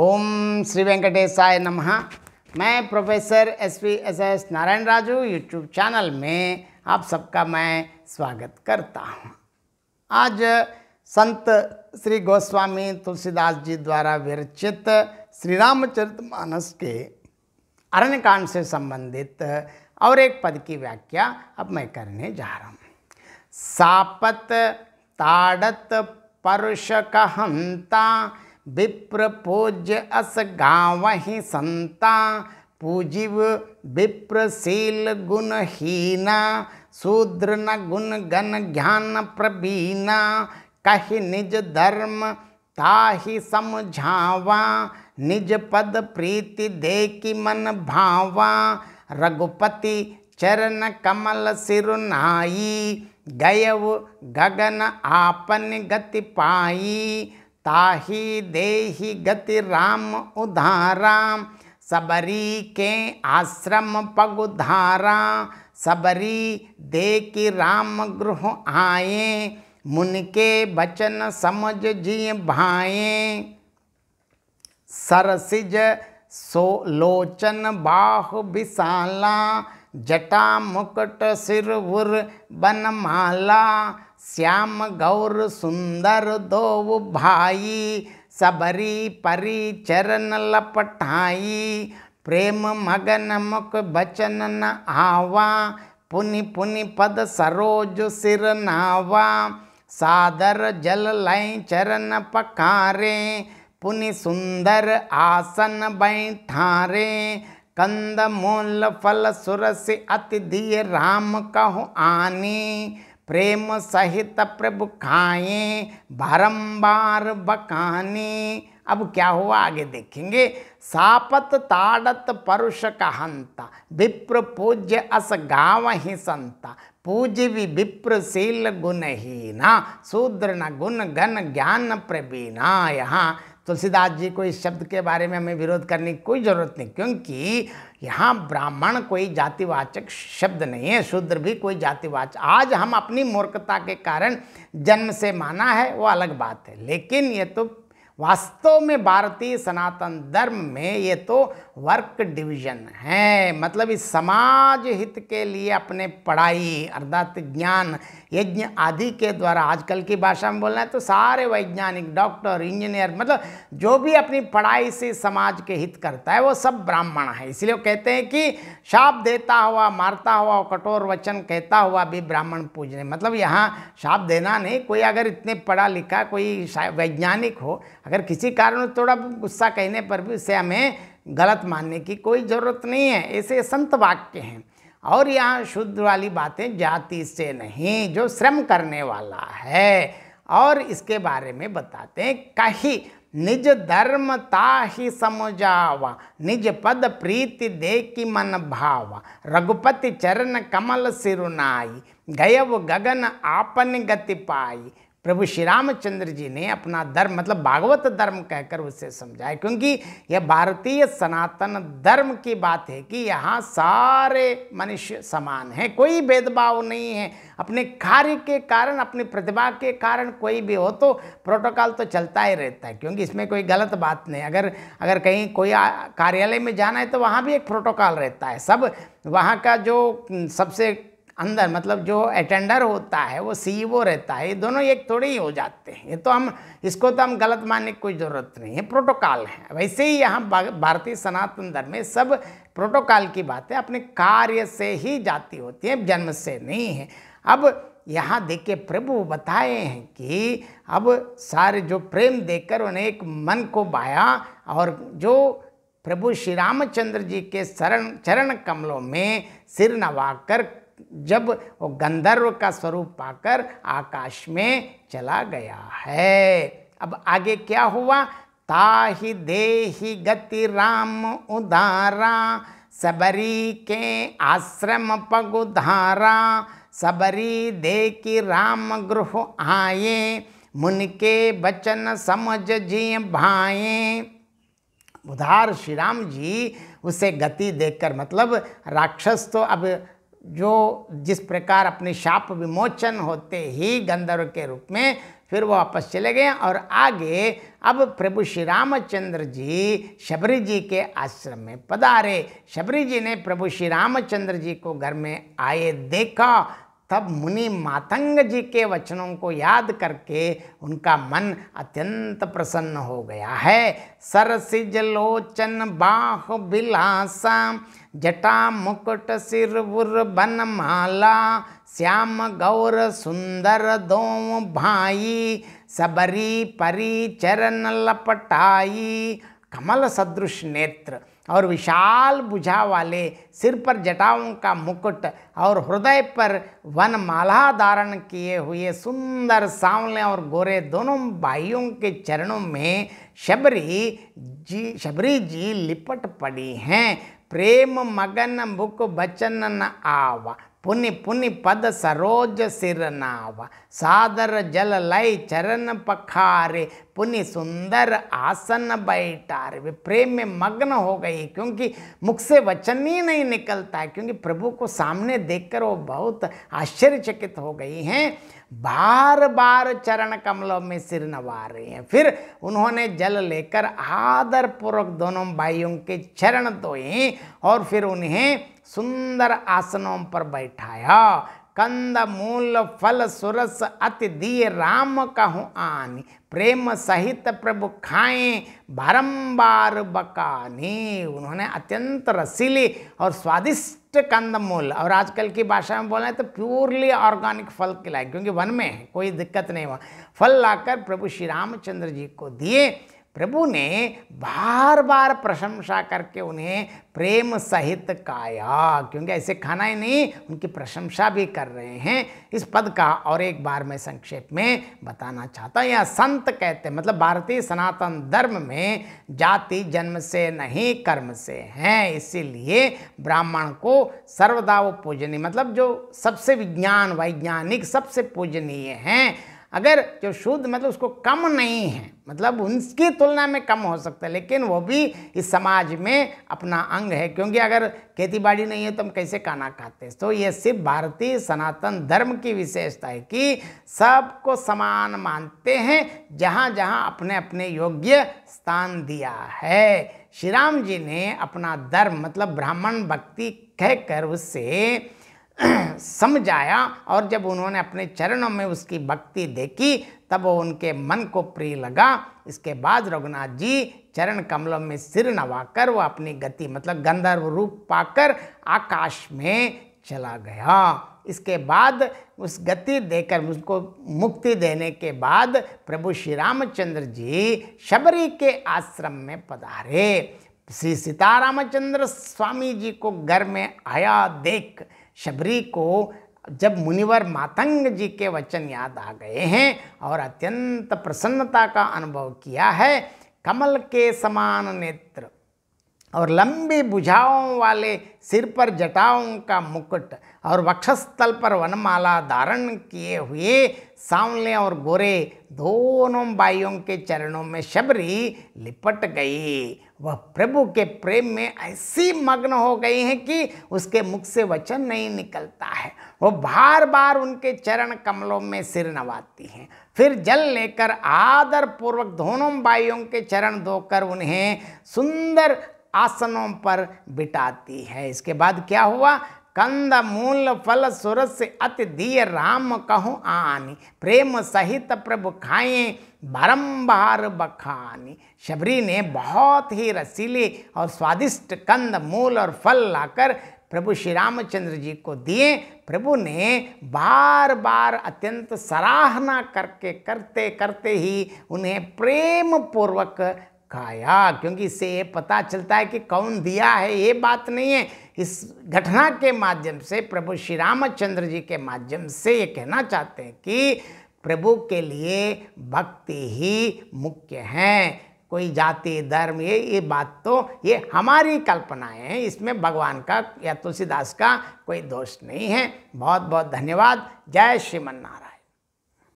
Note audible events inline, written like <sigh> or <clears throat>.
ओम श्री वेंकटेशाय नमः मैं professor S P S S Narayan Raju YouTube channel में आप सबका मैं स्वागत करता हूँ आज संत श्री गोस्वामी तुलसीदास जी द्वारा विरचित श्री रामचरित मानस के अरण्य कांड से संबंधित और एक पद की व्याख्या अब मैं करने जा रहा हूँ सापत ताड़त परुष हंता विप्र पूज्य अस गाँवहि संता पूजिव विप्रशील गुणहीना शूद्र न गुण गण ज्ञान प्रवीणा कहि निज धर्म ताहि समझावा निज पद प्रीति दे कि मन भावा रघुपति चरण कमल सिरुनाई गयव गगन आपन गति पाई ताही देहि गति राम उधारा सबरी के आश्रम पगुधारा सबरी दे कि राम गृह आए मुन के बचन समझ जी भाए सरसिज सो लोचन बाहु विशाला जटा मुकुट उर बनमाला श्याम गौर सुंदर दो भाई सबरी परी चरण लपठाई प्रेम मगन मुख बचन न आवा पुनि पुनि पद सरोज सिर नावा सादर जल लय चरण पकारे पुनि सुंदर आसन बैठारे कंद मूल फल सुरस अति दिय राम कहु आनी प्रेम सहित प्रभु खाए बारम्बार बकाने अब क्या हुआ आगे देखेंगे सापत ताड़त परुष कहंता विप्र पूज्य अस गाँव ही संता पूज्य भी विप्रशील गुणहीना शूद्र न गुण घन ज्ञान प्रवीणा यहाँ तुलसीदास जी को इस शब्द के बारे में हमें विरोध करने की कोई ज़रूरत नहीं क्योंकि यहाँ ब्राह्मण कोई जातिवाचक शब्द नहीं है शूद्र भी कोई जातिवाचक आज हम अपनी मूर्खता के कारण जन्म से माना है वो अलग बात है लेकिन ये तो वास्तव में भारतीय सनातन धर्म में ये तो वर्क डिवीजन है मतलब इस समाज हित के लिए अपने पढ़ाई अर्थात ज्ञान यज्ञ आदि के द्वारा आजकल की भाषा में बोलना है तो सारे वैज्ञानिक डॉक्टर इंजीनियर मतलब जो भी अपनी पढ़ाई से समाज के हित करता है वो सब ब्राह्मण है इसलिए कहते हैं कि शाप देता हुआ मारता हुआ कठोर वचन कहता हुआ भी ब्राह्मण पूजने मतलब यहाँ शाप देना नहीं कोई अगर इतने पढ़ा लिखा कोई वैज्ञानिक हो अगर किसी कारण थोड़ा गुस्सा कहने पर भी उसे हमें गलत मानने की कोई ज़रूरत नहीं है ऐसे संत वाक्य हैं और यहाँ शुद्ध वाली बातें जाति से नहीं जो श्रम करने वाला है और इसके बारे में बताते हैं कही निज धर्म ताही समझावा निज पद प्रीति दे की मन भावा रघुपति चरण कमल सिरुनाई गयव गगन आपन गति पाई प्रभु श्री रामचंद्र जी ने अपना धर्म मतलब भागवत धर्म कहकर उसे समझाया क्योंकि यह भारतीय सनातन धर्म की बात है कि यहाँ सारे मनुष्य समान हैं कोई भेदभाव नहीं है अपने कार्य के कारण अपनी प्रतिभा के कारण कोई भी हो तो प्रोटोकॉल तो चलता ही रहता है क्योंकि इसमें कोई गलत बात नहीं अगर अगर कहीं कोई कार्यालय में जाना है तो वहाँ भी एक प्रोटोकॉल रहता है सब वहाँ का जो सबसे अंदर मतलब जो अटेंडर होता है वो सीईओ e रहता है ये दोनों एक थोड़े ही हो जाते हैं ये तो हम इसको तो हम गलत मानने की कोई ज़रूरत नहीं है प्रोटोकॉल है वैसे ही यहाँ भारतीय सनातन धर्म में सब प्रोटोकॉल की बातें अपने कार्य से ही जाती होती है जन्म से नहीं है अब यहाँ देखे प्रभु बताए हैं कि अब सारे जो प्रेम देकर उन्हें एक मन को बाया और जो प्रभु श्री रामचंद्र जी के शरण चरण कमलों में सिर नवाकर जब वो गंधर्व का स्वरूप पाकर आकाश में चला गया है अब आगे क्या हुआ ताहि देहि गति राम उदारा सबरी के आश्रम पगुधारा सबरी दे कि राम गृह आए मुन के बचन समझ जी भाए उधार श्री राम जी उसे गति देखकर मतलब राक्षस तो अब जो जिस प्रकार अपने शाप विमोचन होते ही गंधर्व के रूप में फिर वो वापस चले गए और आगे अब प्रभु श्री रामचंद्र जी शबरी जी के आश्रम में पधारे शबरी जी ने प्रभु श्री रामचंद्र जी को घर में आए देखा तब मुनि मातंग जी के वचनों को याद करके उनका मन अत्यंत प्रसन्न हो गया है सरसिज लोचन बाह बिलासा जटा मुकुट सिर बन माला श्याम गौर सुंदर दो भाई सबरी परी चरण लपटाई कमल सदृश नेत्र और विशाल बुझा वाले सिर पर जटाओं का मुकुट और हृदय पर वन माला धारण किए हुए सुंदर सांवले और गोरे दोनों भाइयों के चरणों में शबरी जी शबरी जी लिपट पड़ी हैं प्रेम मगन मुख बचन न आवा पुनि पुनि पद सरोज सिर नावा सादर जल लय चरण पखारे पुनि सुंदर आसन बैठार वे प्रेम में मग्न हो गई क्योंकि मुख से वचन ही नहीं निकलता है क्योंकि प्रभु को सामने देखकर वो बहुत आश्चर्यचकित हो गई हैं बार बार चरण कमलों में सिर नवा रही हैं फिर उन्होंने जल लेकर आदरपूर्वक दोनों भाइयों के चरण धोए और फिर उन्हें सुंदर आसनों पर बैठाया कंद मूल फल सुरस अति दिए राम कहूँ आनी प्रेम सहित प्रभु खाएं बारंबार बकानी उन्होंने अत्यंत रसीली और स्वादिष्ट कंद मूल और आजकल की भाषा में है तो प्योरली ऑर्गेनिक फल खिलाए क्योंकि वन में है कोई दिक्कत नहीं हुआ फल लाकर प्रभु श्री रामचंद्र जी को दिए प्रभु ने बार बार प्रशंसा करके उन्हें प्रेम सहित काया क्योंकि ऐसे खाना ही नहीं उनकी प्रशंसा भी कर रहे हैं इस पद का और एक बार मैं संक्षेप में बताना चाहता हूँ यह संत कहते हैं मतलब भारतीय सनातन धर्म में जाति जन्म से नहीं कर्म से हैं इसीलिए ब्राह्मण को सर्वदा वो पूजनीय मतलब जो सबसे विज्ञान वैज्ञानिक सबसे पूजनीय हैं अगर जो शुद्ध मतलब उसको कम नहीं है मतलब उनकी तुलना में कम हो सकता है लेकिन वो भी इस समाज में अपना अंग है क्योंकि अगर खेतीबाड़ी नहीं है तो हम कैसे खाना खाते हैं तो ये सिर्फ भारतीय सनातन धर्म की विशेषता है कि सबको समान मानते हैं जहाँ जहाँ अपने अपने योग्य स्थान दिया है श्री राम जी ने अपना धर्म मतलब ब्राह्मण भक्ति कहकर उससे <clears throat> समझ आया और जब उन्होंने अपने चरणों में उसकी भक्ति देखी तब वो उनके मन को प्रिय लगा इसके बाद रघुनाथ जी चरण कमलों में सिर नवाकर वो अपनी गति मतलब गंधर्व रूप पाकर आकाश में चला गया इसके बाद उस गति देकर उसको मुक्ति देने के बाद प्रभु श्री रामचंद्र जी शबरी के आश्रम में पधारे श्री सीतारामचंद्र स्वामी जी को घर में आया देख शबरी को जब मुनिवर मातंग जी के वचन याद आ गए हैं और अत्यंत प्रसन्नता का अनुभव किया है कमल के समान नेत्र और लंबी भुजाओं वाले सिर पर जटाओं का मुकुट और वक्षस्थल पर वनमाला धारण किए हुए सांवले और गोरे दोनों बाइयों के चरणों में शबरी लिपट गई वह प्रभु के प्रेम में ऐसी मग्न हो गई हैं कि उसके मुख से वचन नहीं निकलता है वो बार बार उनके चरण कमलों में सिर नवाती हैं फिर जल लेकर आदर पूर्वक दोनों बाइयों के चरण धोकर उन्हें सुंदर आसनों पर बिटाती है इसके बाद क्या हुआ कंद मूल फल सुरस अति दिय राम कहो आनी प्रेम सहित प्रभु खाए बारम्बार बखानी शबरी ने बहुत ही रसीले और स्वादिष्ट कंद मूल और फल लाकर प्रभु श्री रामचंद्र जी को दिए प्रभु ने बार बार अत्यंत सराहना करके करते करते ही उन्हें प्रेम पूर्वक खाया क्योंकि इससे ये पता चलता है कि कौन दिया है ये बात नहीं है इस घटना के माध्यम से प्रभु श्री रामचंद्र जी के माध्यम से ये कहना चाहते हैं कि प्रभु के लिए भक्ति ही मुख्य है कोई जाति धर्म ये ये बात तो ये हमारी कल्पनाएं हैं इसमें भगवान का या तुलसीदास का कोई दोष नहीं है बहुत बहुत धन्यवाद जय श्रीमन्नारायण